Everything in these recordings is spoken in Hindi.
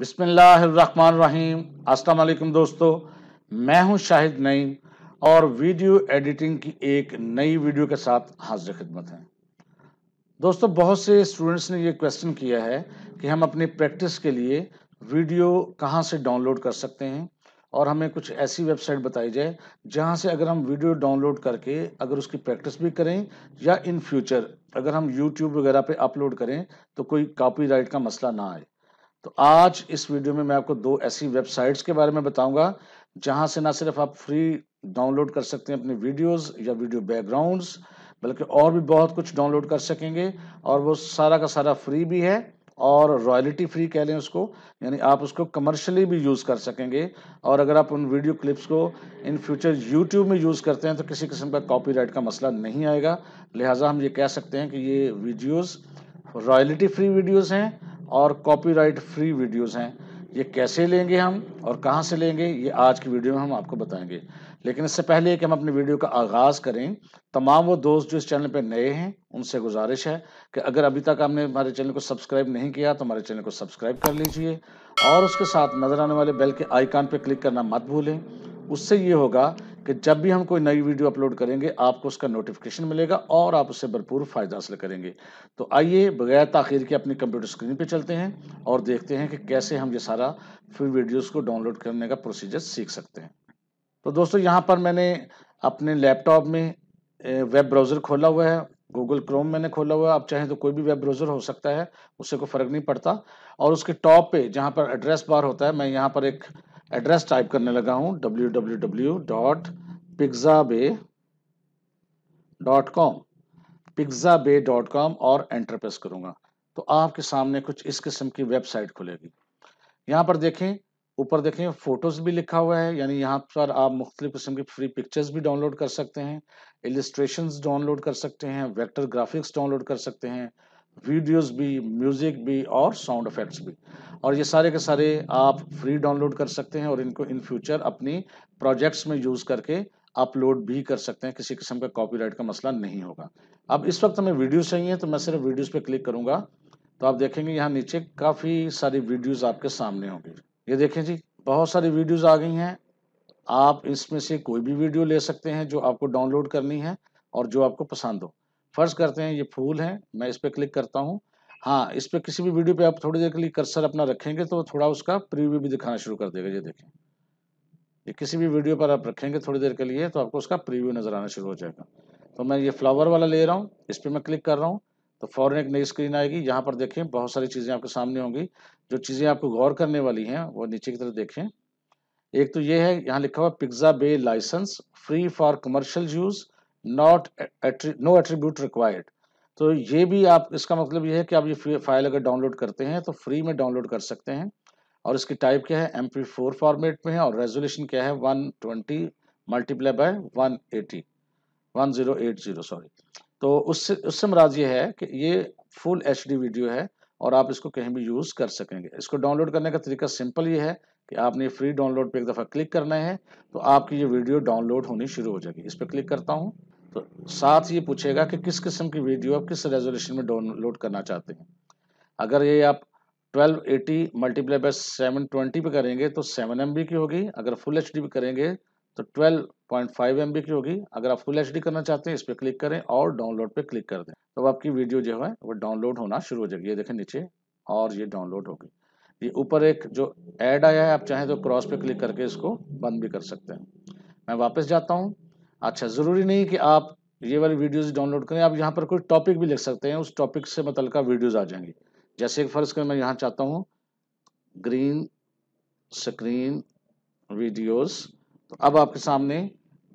बिसमीम अस्सलाम दोस्तों मैं हूं शाहिद नईम और वीडियो एडिटिंग की एक नई वीडियो के साथ हाजिर खिदमत हैं दोस्तों बहुत से स्टूडेंट्स ने ये क्वेश्चन किया है कि हम अपनी प्रैक्टिस के लिए वीडियो कहां से डाउनलोड कर सकते हैं और हमें कुछ ऐसी वेबसाइट बताई जाए जहां से अगर हम वीडियो डाउनलोड करके अगर उसकी प्रैक्टिस भी करें या इन फ्यूचर अगर हम यूट्यूब वगैरह पे अपलोड करें तो कोई कापी का मसला ना आए तो आज इस वीडियो में मैं आपको दो ऐसी वेबसाइट्स के बारे में बताऊंगा जहां से ना सिर्फ आप फ्री डाउनलोड कर सकते हैं अपनी वीडियोस या वीडियो बैकग्राउंड्स बल्कि और भी बहुत कुछ डाउनलोड कर सकेंगे और वो सारा का सारा फ्री भी है और रॉयल्टी फ्री कह लें उसको यानी आप उसको कमर्शियली भी यूज़ कर सकेंगे और अगर आप उन वीडियो क्लिप्स को इन फ्यूचर यूट्यूब में यूज़ करते हैं तो किसी किस्म का कॉपीराइट का मसला नहीं आएगा लिहाजा हम ये कह सकते हैं कि ये वीडियोस रॉयल्टी फ्री वीडियोस हैं और कॉपीराइट फ्री वीडियोस हैं ये कैसे लेंगे हम और कहाँ से लेंगे ये आज की वीडियो में हम आपको बताएंगे लेकिन इससे पहले कि हम अपनी वीडियो का आगाज़ करें तमाम वो दोस्त जो इस चैनल पर नए हैं उनसे गुजारिश है कि अगर अभी तक आपने हमारे चैनल को सब्सक्राइब नहीं किया तो हमारे चैनल को सब्सक्राइब कर लीजिए और उसके साथ नज़र आने वाले बेल के आइकान पर क्लिक करना मत भूलें उससे ये होगा कि जब भी हम कोई नई वीडियो अपलोड करेंगे आपको उसका नोटिफिकेशन मिलेगा और आप उससे भरपूर फ़ायदा हासिल करेंगे तो आइए बगैर तखिर के अपनी कंप्यूटर स्क्रीन पे चलते हैं और देखते हैं कि कैसे हम ये सारा फ्री वीडियोस को डाउनलोड करने का प्रोसीजर सीख सकते हैं तो दोस्तों यहाँ पर मैंने अपने लैपटॉप में वेब ब्राउज़र खोला हुआ है गूगल क्रोम मैंने खोला हुआ है आप चाहें तो कोई भी वेब ब्राउज़र हो सकता है उससे कोई फ़र्क नहीं पड़ता और उसके टॉप पे जहाँ पर एड्रेस बार होता है मैं यहाँ पर एक एड्रेस टाइप करने लगा हूँ W W W dot Pixabay dot com Pixabay dot com और एंटर प्रेस करूंगा तो आपके सामने कुछ इस किस्म की वेबसाइट खुलेगी यहाँ पर देखें ऊपर देखें फोटोज़ भी लिखा हुआ है यानी यहाँ पर आप मुख्तलिफ़ किस्म की फ्री पिक्चर्स भी डाउनलोड कर सकते हैं इलिस्ट्रेशन डाउनलोड कर सकते हैं वैक्टर ग्राफिक्स डाउनलोड कर सकते हैं वीडियोज भी म्यूज़िक भी और साउंड इफेक्ट्स भी और ये सारे के सारे आप फ्री डाउनलोड कर सकते हैं और इनको इन फ्यूचर अपनी प्रोजेक्ट्स में यूज़ करके अपलोड भी कर सकते हैं किसी किस्म का कॉपीराइट का मसला नहीं होगा अब इस वक्त हमें वीडियो चाहिए तो मैं सिर्फ वीडियोस पे क्लिक करूंगा तो आप देखेंगे यहाँ नीचे काफ़ी सारी वीडियोज आपके सामने होंगी ये देखें जी बहुत सारी वीडियोज आ गई हैं आप इसमें से कोई भी वीडियो ले सकते हैं जो आपको डाउनलोड करनी है और जो आपको पसंद हो फर्ज करते हैं ये फूल है मैं इस पर क्लिक करता हूँ हाँ इस पर किसी भी वीडियो पे आप थोड़ी देर के लिए कर्सर अपना रखेंगे तो थोड़ा उसका प्रीव्यू भी दिखाना शुरू कर देगा ये देखें ये किसी भी वीडियो पर आप रखेंगे थोड़ी देर के लिए तो आपको उसका प्रीव्यू नज़र आना शुरू हो जाएगा तो मैं ये फ्लावर वाला ले रहा हूँ इस पर मैं क्लिक कर रहा हूँ तो फ़ौरन एक नई स्क्रीन आएगी यहाँ पर देखें बहुत सारी चीज़ें आपके सामने होंगी जो चीज़ें आपको गौर करने वाली हैं वो नीचे की तरफ देखें एक तो ये है यहाँ लिखा हुआ Pixabay license free for commercial use not no attribute required तो ये भी आप इसका मतलब ये है कि आप ये फाइल अगर डाउनलोड करते हैं तो फ्री में डाउनलोड कर सकते हैं और इसकी टाइप क्या है एम फॉर्मेट में है और रेजोल्यूशन क्या है 120 twenty multiply by one eighty one zero eight zero sorry तो उससे उससे मराज ये है कि ये फुल एच वीडियो है और आप इसको कहीं भी यूज़ कर सकेंगे इसको डाउनलोड करने का तरीका सिंपल ये है कि आपने फ्री डाउनलोड पे एक दफ़ा क्लिक करना है तो आपकी ये वीडियो डाउनलोड होनी शुरू हो जाएगी इस पर क्लिक करता हूँ तो साथ ये पूछेगा कि किस किस्म की वीडियो आप किस रेजोल्यूशन में डाउनलोड करना चाहते हैं अगर ये आप 1280 एटी मल्टीप्लाई बाय 720 पे करेंगे तो 7 एम की होगी अगर फुल एच डी करेंगे तो 12.5 पॉइंट की होगी अगर आप फुल एच करना चाहते हैं इस पर क्लिक करें और डाउनलोड पर क्लिक कर दें तो आपकी वीडियो जो है वो डाउनलोड होना शुरू हो जाएगी ये देखें नीचे और ये डाउनलोड होगी ये ऊपर एक जो ऐड आया है आप चाहें तो क्रॉस पे क्लिक करके इसको बंद भी कर सकते हैं मैं वापस जाता हूँ अच्छा ज़रूरी नहीं कि आप ये वाली वीडियोज़ डाउनलोड करें आप यहाँ पर कोई टॉपिक भी लिख सकते हैं उस टॉपिक से मतलब वीडियोज़ आ जाएंगी जैसे एक फ़र्ज़ कर मैं यहाँ चाहता हूँ ग्रीन स्क्रीन वीडियोस तो अब आपके सामने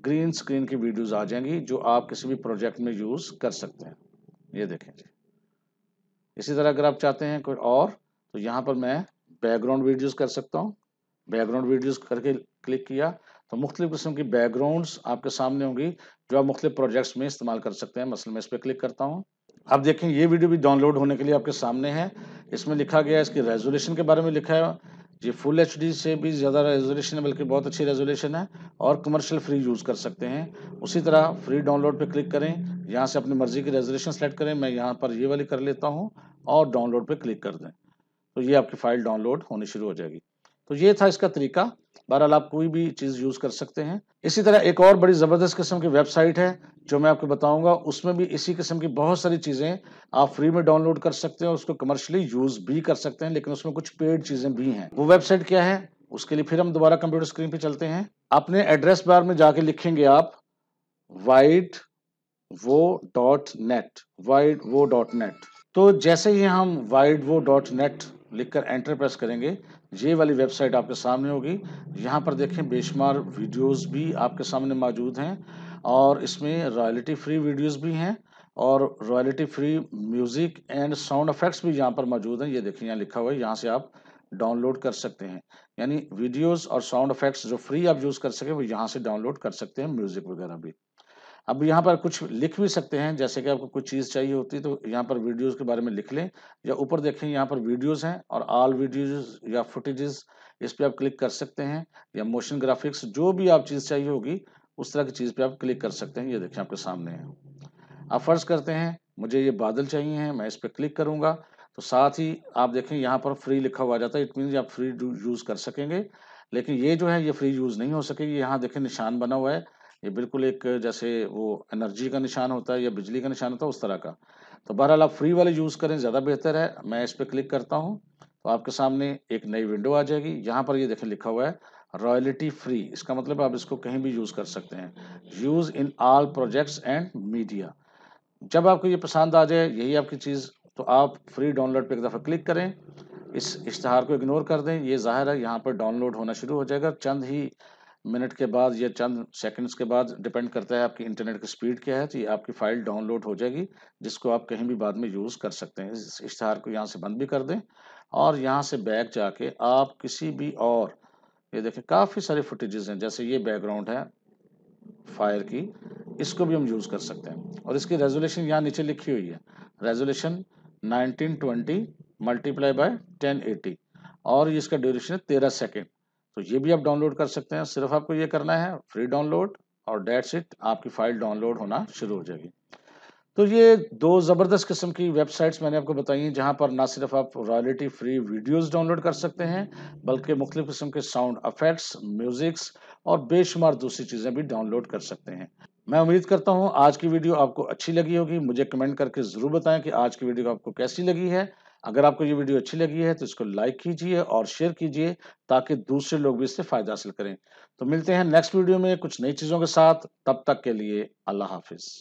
ग्रीन स्क्रीन की वीडियोस आ जाएंगी जो आप किसी भी प्रोजेक्ट में यूज़ कर सकते हैं ये देखें इसी तरह अगर आप चाहते हैं कोई और तो यहाँ पर मैं बैकग्राउंड वीडियोस कर सकता हूँ बैकग्राउंड वीडियोस करके क्लिक किया तो मुख्तलिफ किस्म की बैकग्राउंड्स आपके सामने होंगी जो आप मुख्तु प्रोजेक्ट्स में इस्तेमाल कर सकते हैं मसल मैं इस पर क्लिक करता हूँ आप देखें ये वीडियो भी डाउनलोड होने के लिए आपके सामने है इसमें लिखा गया है इसकी रेजोल्यूशन के बारे में लिखा है ये फुल एच से भी ज़्यादा रेजोल्यूशन है बल्कि बहुत अच्छी रेजोल्यूशन है और कमर्शियल फ्री यूज़ कर सकते हैं उसी तरह फ्री डाउनलोड पर क्लिक करें यहाँ से अपनी मर्ज़ी की रेजोल्यूशन सेलेक्ट करें मैं यहाँ पर ये वाली कर लेता हूँ और डाउनलोड पर क्लिक कर दें तो ये आपकी फ़ाइल डाउनलोड होनी शुरू हो जाएगी तो ये था इसका तरीका बहरहाल आप कोई भी चीज़ यूज़ कर सकते हैं इसी तरह एक और बड़ी ज़बरदस्त किस्म की वेबसाइट है जो मैं आपको बताऊंगा उसमें भी इसी किस्म की बहुत सारी चीज़ें आप फ्री में डाउनलोड कर सकते हैं उसको कमर्शियली यूज़ भी कर सकते हैं लेकिन उसमें कुछ पेड चीज़ें भी हैं वो वेबसाइट क्या है उसके लिए फिर हम दोबारा कंप्यूटर स्क्रीन पे चलते हैं अपने एड्रेस बार में जाके लिखेंगे आप Videvo dot net Videvo dot net तो जैसे ही हम वाइड वो डॉट नेट लिखकर एंटर प्रेस करेंगे ये वाली वेबसाइट आपके सामने होगी यहाँ पर देखें बेशुमार वीडियोस भी आपके सामने मौजूद हैं और इसमें रॉयल्टी फ्री वीडियोस भी हैं और royalty free music and sound effects भी यहाँ पर मौजूद हैं ये देखिए यहाँ लिखा हुआ है यहाँ से आप डाउनलोड कर सकते हैं यानी वीडियोज़ और साउंड इफेक्ट्स जो फ्री आप यूज़ कर सकें वो यहाँ से डाउनलोड कर सकते हैं म्यूज़िक वगैरह भी अब यहाँ पर कुछ लिख भी सकते हैं जैसे कि आपको कुछ चीज़ चाहिए होती है तो यहाँ पर वीडियोस के बारे में लिख लें या ऊपर देखें यहाँ पर वीडियोस हैं और ऑल वीडियोस या फुटेजेस इस पर आप क्लिक कर सकते हैं या मोशन ग्राफिक्स जो भी आप चीज़ चाहिए होगी उस तरह की चीज़ पर आप क्लिक कर सकते हैं ये देखें आपके सामने है आप फर्ज करते हैं मुझे ये बादल चाहिए हैं मैं इस पर क्लिक करूँगा तो साथ ही आप देखें यहाँ पर फ्री लिखा हुआ जाता है इट मीन आप फ्री यूज़ कर सकेंगे लेकिन ये जो है ये फ्री यूज़ नहीं हो सकेगी यहाँ देखें निशान बना हुआ है ये बिल्कुल एक जैसे वो एनर्जी का निशान होता है या बिजली का निशान होता है उस तरह का तो बहरहाल आप फ्री वाले यूज़ करें ज़्यादा बेहतर है मैं इस पर क्लिक करता हूँ तो आपके सामने एक नई विंडो आ जाएगी यहाँ पर ये देखें लिखा हुआ है रॉयल्टी फ्री इसका मतलब आप इसको कहीं भी यूज़ कर सकते हैं use in all projects and media जब आपको ये पसंद आ जाए यही आपकी चीज़ तो आप फ्री डाउनलोड पर एक दफ़ा क्लिक करें इस इश्तहार को इग्नोर कर दें ये ज़ाहिर है यहाँ पर डाउनलोड होना शुरू हो जाएगा चंद ही मिनट के बाद या चंद सेकंड्स के बाद डिपेंड करता है आपकी इंटरनेट की स्पीड क्या है तो ये आपकी फाइल डाउनलोड हो जाएगी जिसको आप कहीं भी बाद में यूज़ कर सकते हैं इस इश्तहार को यहाँ से बंद भी कर दें और यहाँ से बैग जाके आप किसी भी और ये देखें काफ़ी सारे फुटेज हैं जैसे ये बैकग्राउंड है फायर की इसको भी हम यूज़ कर सकते हैं और इसकी रेजोल्यूशन यहाँ नीचे लिखी हुई है resolution nineteen multiply by ten और इसका ड्यूरेशन है तेरह सेकेंड तो ये भी आप डाउनलोड कर सकते हैं सिर्फ आपको ये करना है फ्री डाउनलोड और डेट्स इट आपकी फाइल डाउनलोड होना शुरू हो जाएगी तो ये दो ज़बरदस्त किस्म की वेबसाइट्स मैंने आपको बताई हैं जहाँ पर ना सिर्फ आप रॉयल्टी फ्री वीडियोस डाउनलोड कर सकते हैं बल्कि मुख्तु किस्म के साउंड अफेक्ट्स म्यूज़िक्स और बेशुमार दूसरी चीज़ें भी डाउनलोड कर सकते हैं मैं उम्मीद करता हूँ आज की वीडियो आपको अच्छी लगी होगी मुझे कमेंट करके ज़रूर बताएं कि आज की वीडियो आपको कैसी लगी है अगर आपको ये वीडियो अच्छी लगी है तो इसको लाइक कीजिए और शेयर कीजिए ताकि दूसरे लोग भी इससे फ़ायदा हासिल करें तो मिलते हैं नेक्स्ट वीडियो में कुछ नई चीज़ों के साथ तब तक के लिए अल्लाह हाफिज़